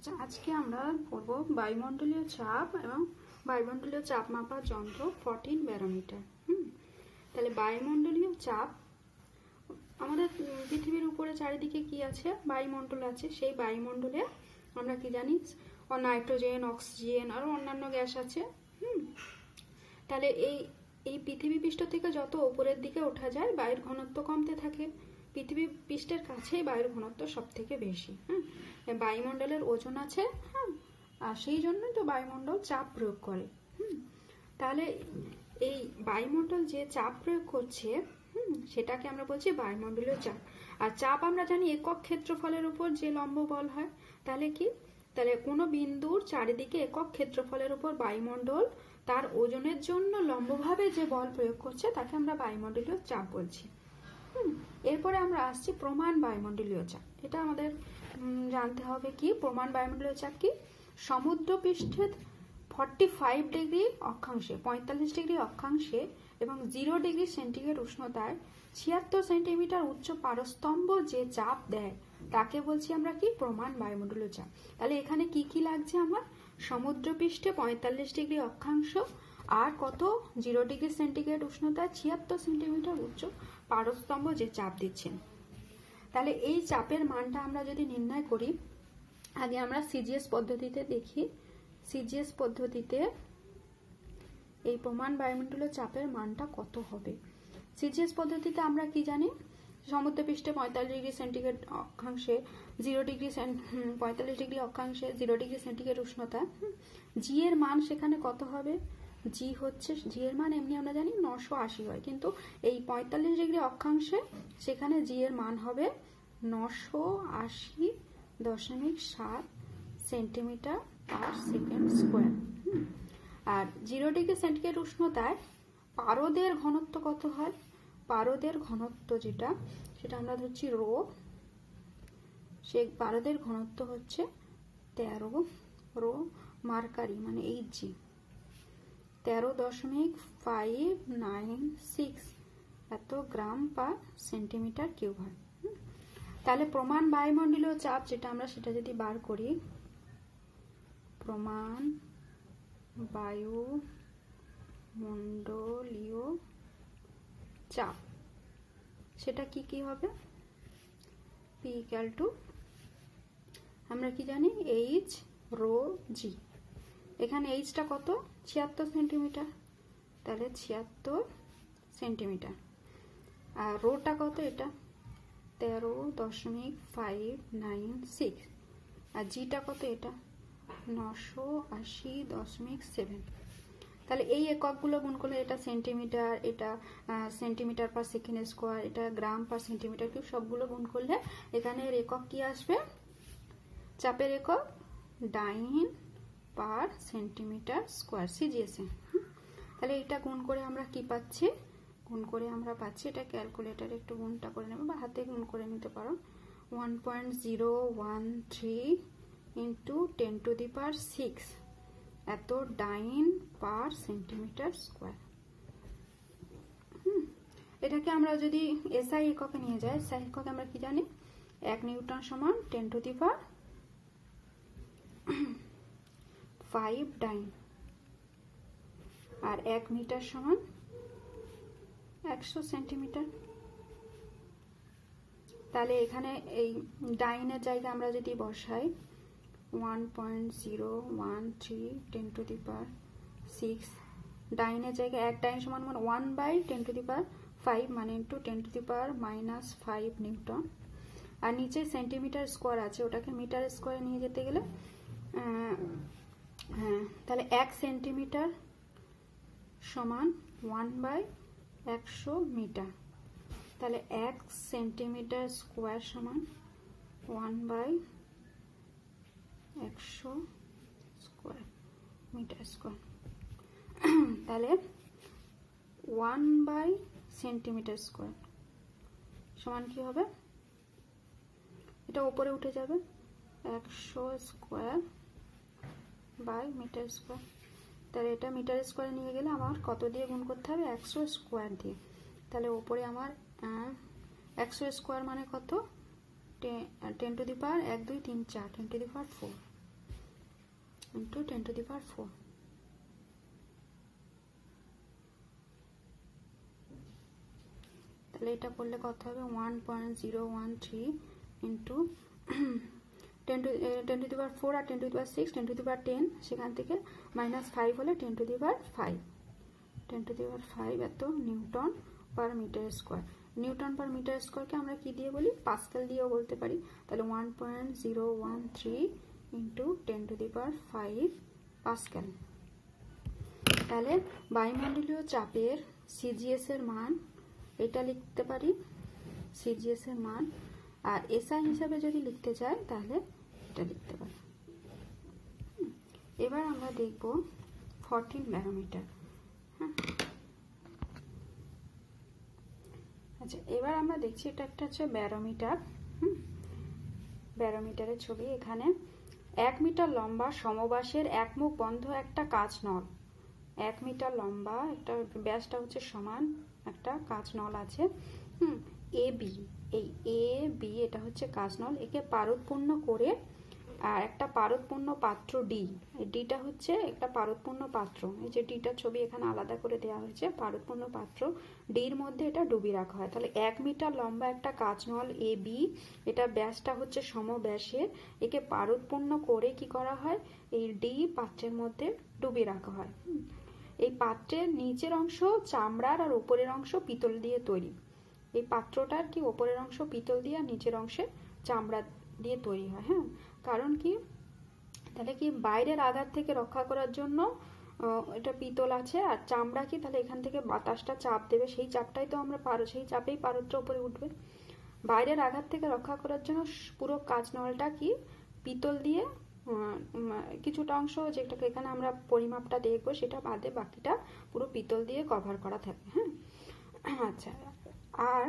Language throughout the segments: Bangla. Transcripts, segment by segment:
আচ্ছা, আজকে আমরা করব বায়ুমণ্ডলীয় চাপ এবং বায়ুমণ্ডলীয় চাপ মাপার যন্ত্র ফর্টিন ব্যারোমিটার হুম তাহলে বায়ুমণ্ডলীয় চাপ আমাদের পৃথিবীর উপরে চারিদিকে কি আছে বায়ুমণ্ডল আছে সেই বায়ুমণ্ডলে আমরা কি জানি নাইট্রোজেন অক্সিজেন আরও অন্যান্য গ্যাস আছে হুম তাহলে এই এই পৃথিবী পৃষ্ঠ থেকে যত উপরের দিকে ওঠা যায় বায়ুর ঘনত্ব কমতে থাকে পৃথিবী পৃষ্ঠের কাছেই বায়ুর ঘনত্ব সব থেকে বেশি হ্যাঁ বায়ুমণ্ডলের ওজন আছে হ্যাঁ আর সেই জন্যই তো বায়ুমণ্ডল চাপ প্রয়োগ করে হুম তাহলে এই বায়ুমণ্ডল যে চাপ প্রয়োগ করছে সেটাকে আমরা বলছি বায়ুমণ্ডলীয় চাপ আর চাপ আমরা জানি একক ক্ষেত্রফলের উপর যে লম্ব বল হয় তাহলে কি তাহলে কোনো বিন্দুর চারিদিকে একক ক্ষেত্রফলের উপর বায়ুমণ্ডল তার ওজনের জন্য লম্বভাবে যে বল প্রয়োগ করছে তাকে আমরা বায়ুমণ্ডলীয় চাপ বলছি এরপরে আমরা আসছি প্রমাণ বায়ুমণ্ডলীয় চাপ এটা আমাদের জানতে হবে কি প্রমাণ বায়ুমণ্ডলীয় চাপ কি সমুদ্র পৃষ্ঠের ফর্টি ফাইভ ডিগ্রি অক্ষাংশে পঁয়তাল্লিশ ডিগ্রি অক্ষাংশে এবং জিরো ডিগ্রি সেন্টিগ্রেড উষ্ণতার ছিয়াত্তর সেন্টিমিটার উচ্চ পারস্তম্ভ যে চাপ দেয় তাকে বলছি আমরা কি প্রমাণ বায়ুমণ্ডলীয় চাপ তাহলে এখানে কি কি লাগছে আমার সমুদ্রপৃষ্ঠে পঁয়তাল্লিশ ডিগ্রি অক্ষাংশ আর কত জিরো ডিগ্রি সেন্টিগ্রেড উষ্ণতা ছিয়াত্তর সেন্টিমিটার উচ্চ পারস্তম্ভ যে চাপ দিচ্ছেন তাহলে এই চাপের মানটা আমরা যদি নির্ণয় করি আগে আমরা সিজিএস পদ্ধতিতে দেখি সিজিএস পদ্ধতিতে এই প্রমাণ বায়ুমণ্ডলের চাপের মানটা কত হবে সিজিএস পদ্ধতিতে আমরা কি জানি সমুদ্রপৃষ্ঠে পঁয়তাল্লিশ ডিগ্রি সেন্টিগ্রেড অক্ষাংশে জিরো ডিগ্রি পঁয়তাল্লিশ ডিগ্রি অক্ষাংশে জিরো ডিগ্রি সেন্টিগ্রেড উষ্ণতা জি এর মান সেখানে কত হবে জি হচ্ছে জি এর মান এমনি আমরা জানি নশো আশি হয় কিন্তু এই পঁয়তাল্লিশ ডিগ্রি অক্ষাংশে সেখানে জি এর মান হবে নশো আশি দশমিক সাত সেন্টিমিটার পার সেকেন্ড স্কোয়ার আর জিরো ডিগ্রি সেন্টিগ্রেড উষ্ণতায় পারদের ঘনত্ব কত হয় পারদের ঘনত্ব যেটা সেটা আমরা ধরছি রো সে পারদের ঘনত্ব হচ্ছে তেরো রো মার্কারি মানে এইচ জি তেরো দশমিক ফাইভ নাইন সিক্স এত গ্রাম পার সেন্টিমিটার কিউব হয় তাহলে প্রমাণ বায়ুমণ্ডলীয় চাপ যেটা আমরা সেটা যদি বার করি প্রমাণ বায়ু মণ্ডলীয় চাপ সেটা কি কি হবে পি ইকাল টু আমরা কি জানি এইচ রো জি এখানে এইচটা কত ছিয়াত্তর সেন্টিমিটার তাহলে ছিয়াত্তর সেন্টিমিটার আর রোটা কত এটা তেরো দশমিক ফাইভ নাইন সিক্স আর জিটা কত এটা নশো আশি দশমিক সেভেন তাহলে এই এককগুলো গুণ করলে এটা সেন্টিমিটার এটা সেন্টিমিটার পার সেকেন্ড স্কোয়ার এটা গ্রাম পার সেন্টিমিটার কিউ সবগুলো গুণ করলে এখানে একক কি আসবে চাপের একক ডাইন পার সেন্টিমিটার স্কোয়ার সিজিএসে তাহলে এটা গুণ করে আমরা কি পাচ্ছি গুণ করে আমরা পাচ্ছি এটা ক্যালকুলেটার একটু গুণটা করে নেবো বা হাতে গুণ করে নিতে পারো one point zero one three into ten to the power six এত ডাইন পার সেন্টিমিটার স্কোয়ার এটাকে আমরা যদি এসআই এককে নিয়ে যাই এসআই এককে আমরা কি জানি এক নিউটন সমান ten to the power five dyne আর এক মিটার সমান একশো সেন্টিমিটার তাহলে এখানে এই ডাইনের জায়গা আমরা যদি বসাই one point zero one three ten to the power six ডাইনের জায়গা এক ডাইন সমান মানে one by ten to the power five মানে into ten to the power minus five newton আর নিচে সেন্টিমিটার স্কোয়ার আছে ওটাকে মিটার স্কোয়ারে নিয়ে যেতে গেলে হ্যাঁ তাহলে এক সেন্টিমিটার সমান ওয়ান বাই একশো মিটার তাহলে এক সেন্টিমিটার স্কোয়ার সমান ওয়ান বাই একশো স্কোয়ার মিটার স্কোয়ার তাহলে ওয়ান বাই সেন্টিমিটার স্কোয়ার সমান কি হবে এটা ওপরে উঠে যাবে একশো স্কোয়ার বাই মিটার স্কোয়ার তাহলে এটা মিটার স্কোয়ারে নিয়ে গেলে আমার কত দিয়ে গুণ করতে হবে একশো স্কোয়ার দিয়ে তাহলে ওপরে আমার একশো স্কোয়ার মানে কত টেন টু দি পাওয়ার এক দুই তিন চার ten to the power four into ten to the power four তাহলে এটা করলে কত হবে one point zero one three into ten to ten to the power four আর ten to the power six ten to the power ten সেখান থেকে মাইনাস ফাইভ হলে ten to the power five ten to the power five এত newton per metre square newton per metre স্কোয়ারকে আমরা কি দিয়ে বলি পাস্কেল দিয়েও বলতে পারি তাহলে one point zero one three into ten to the power five pascal তাহলে বায়ুমণ্ডলীয় চাপের সিজিএস এর মান এটা লিখতে পারি সিজিএস এর মান আর এসআই হিসাবে যদি লিখতে চাই তাহলে গ্যাপটা দেখতে পাই এবার আমরা দেখব ফরটিন ম্যানোমিটার হ্যাঁ আচ্ছা এবার আমরা দেখছি এটা একটা হচ্ছে ব্যারোমিটার হুম ব্যারোমিটারের ছবি এখানে এক মিটার লম্বা সমবাসের এক মুখ বন্ধ একটা কাঁচ নল এক মিটার লম্বা একটা ব্যাসটা হচ্ছে সমান একটা কাঁচ নল আছে হুম এ বি এই এ বি এটা হচ্ছে কাঁচ নল একে পারুৎপূর্ণ করে আর একটা পারদপূর্ণ পাত্র ডি ডিটা হচ্ছে একটা পারদপূর্ণ পাত্র এই যে ডিটার ছবি এখানে আলাদা করে দেওয়া হয়েছে পারদপূর্ণ পাত্র ডির মধ্যে এটা ডুবিয়ে রাখা হয় তাহলে এক মিটার লম্বা একটা কাঁচনল এ বি এটা ব্যাসটা হচ্ছে সমব্যাসের একে পারদপূর্ণ করে কি করা হয় এই ডি পাত্রের মধ্যে ডুবিয়ে রাখা হয় এই পাত্রের নিচের অংশ চামড়ার আর উপরের অংশ পিতল দিয়ে তৈরি এই পাত্রটার কি ওপরের অংশ পিতল দিয়ে আর নিচের অংশে চামড়া দিয়ে তৈরি হয় হ্যাঁ কারণ কি তাহলে কি বাইরের আঘাত থেকে রক্ষা করার জন্য এটা পিতল আছে আর চামড়া কি তাহলে এখান থেকে বাতাসটা চাপ দেবে সেই চাপটাই তো আমরা পারো সেই চাপেই পারদটা উপরে উঠবে বাইরের আঘাত থেকে রক্ষা করার জন্য পুরো কাঁচনলটা কি পিতল দিয়ে কিছুটা অংশ যেটা এখানে আমরা পরিমাপটা দেখবো সেটা বাদে বাকিটা পুরো পিতল দিয়ে কভার করা থাকে হ্যাঁ আচ্ছা আর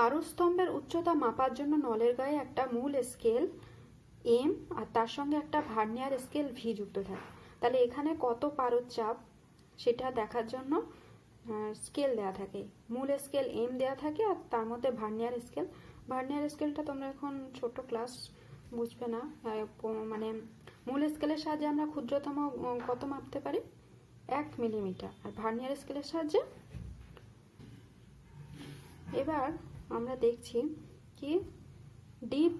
পারুস্তম্ভের উচ্চতা মাপার জন্য নলের গায়ে একটা মূল স্কেল এম আর তার সঙ্গে একটা ভার্নিয়ার স্কেল ভি যুক্ত থাকে তাহলে এখানে কত পারদ চাপ সেটা দেখার জন্য স্কেল দেয়া থাকে মূল স্কেল এম দেয়া থাকে আর তার মধ্যে ভার্নিয়ার স্কেল ভার্নিয়ার স্কেলটা তোমরা এখন ছোট ক্লাস বুঝবে না মানে মূল স্কেলের সাহায্যে আমরা ক্ষুদ্রতম কত মাপতে পারি এক মিলিমিটার আর ভার্নিয়ার স্কেলের সাহায্যে এবার আমরা দেখছি কি ডিপ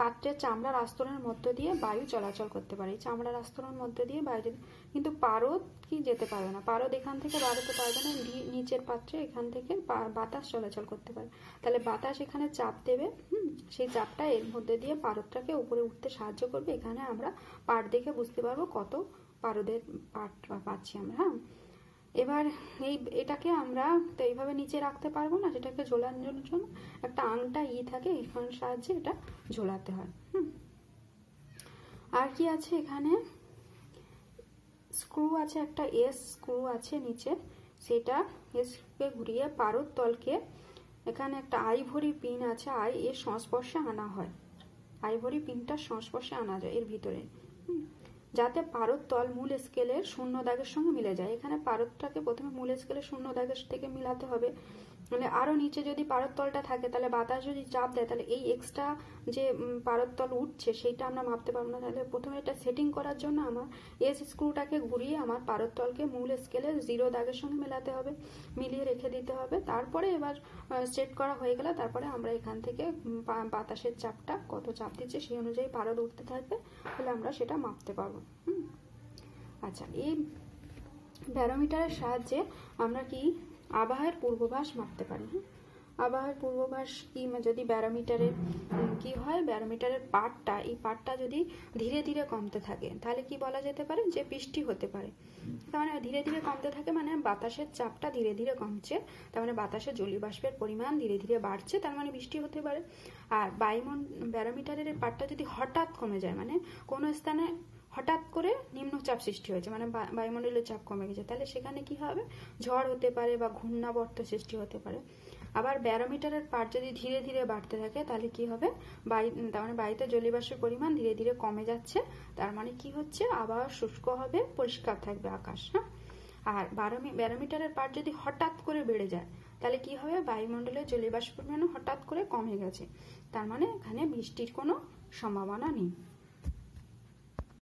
পাত্রের চামড়ার আস্তরণের মধ্য দিয়ে বায়ু চলাচল করতে পারে চামড়ার আস্তরণের মধ্য দিয়ে বায়ু কিন্তু পারদ কি যেতে পারবে না পারদ এখান থেকে বাড়াতে পারবে না নিচের পাত্রে এখান থেকে বাতাস চলাচল করতে পারে তাহলে বাতাস এখানে চাপ দেবে হুম সেই চাপটা এর মধ্যে দিয়ে পারদটাকে উপরে উঠতে সাহায্য করবে এখানে আমরা পাট দেখে বুঝতে পারবো কত পারদের পাট পাচ্ছি আমরা হ্যাঁ এবার এই এটাকে আমরা তো এইভাবে নিচে রাখতে পারবো না সেটাকে ঝোলানোর জন্য একটা আংটা ই থাকে এখান সাহায্যে এটা ঝোলাতে হয় হুম আর কি আছে এখানে স্ক্রু আছে একটা এস স্ক্রু আছে নিচে সেটা এসকে ঘুরিয়ে পারদ তলকে এখানে একটা আইভরি পিন আছে আই এর সংস্পর্শে আনা হয় আইভরি পিনটার সংস্পর্শে আনা যায় এর ভিতরে হুম যাতে পারদ তল মূল স্কেলের শূন্য দাগের সঙ্গে মিলে যায় এখানে পারদটাকে প্রথমে মূল স্কেলের শূন্য দাগের থেকে মিলাতে হবে মানে আরও নিচে যদি পারদ তলটা থাকে তাহলে বাতাস যদি চাপ দেয় তাহলে এই এক্সট্রা যে পারদ তল উঠছে সেইটা আমরা মাপতে পারবো না তাহলে প্রথমে এটা সেটিং করার জন্য আমার এস স্ক্রুটাকে ঘুরিয়ে আমার পারদ তলকে মূল স্কেলে জিরো দাগের সঙ্গে মেলাতে হবে মিলিয়ে রেখে দিতে হবে তারপরে এবার সেট করা হয়ে গেলে তারপরে আমরা এখান থেকে বাতাসের চাপটা কত চাপ দিচ্ছে সেই অনুযায়ী পারদ উঠতে থাকবে তাহলে আমরা সেটা মাপতে পারবো আচ্ছা এই ব্যারোমিটারের সাহায্যে আমরা কি আবহাওয়ার পূর্বাভাস মাপতে পারি হ্যাঁ আবহাওয়ার পূর্বাভাস কি যদি ব্যারোমিটারের কি হয় ব্যারোমিটারের পাটটা এই পাটটা যদি ধীরে ধীরে কমতে থাকে তাহলে কি বলা যেতে পারে যে বৃষ্টি হতে পারে তার মানে ধীরে ধীরে কমতে থাকে মানে বাতাসের চাপটা ধীরে ধীরে কমছে তার মানে বাতাসে জলীয়বাষ্পের পরিমাণ ধীরে ধীরে বাড়ছে তার মানে বৃষ্টি হতে পারে আর বায়ুমন ব্যারোমিটারের পাটটা যদি হঠাৎ কমে যায় মানে কোনো স্থানে হঠাৎ করে নিম্নচাপ সৃষ্টি হয়েছে মানে বায়ুমণ্ডলের চাপ কমে গেছে তাহলে সেখানে কি হবে ঝড় হতে পারে বা ঘূর্ণাবর্ত সৃষ্টি হতে পারে আবার ব্যারোমিটারের পার যদি ধীরে ধীরে বাড়তে থাকে তাহলে কি হবে বায়ু তার মানে বায়ুতে জলীবাসের পরিমাণ ধীরে ধীরে কমে যাচ্ছে তার মানে কি হচ্ছে আবার শুষ্ক হবে পরিষ্কার থাকবে আকাশ হ্যাঁ আর বারো ব্যারোমিটারের পার যদি হঠাৎ করে বেড়ে যায় তাহলে কি হবে বায়ুমণ্ডলে জলীয়বাষ্পের পরিমাণ হঠাৎ করে কমে গেছে তার মানে এখানে বৃষ্টির কোনো সম্ভাবনা নেই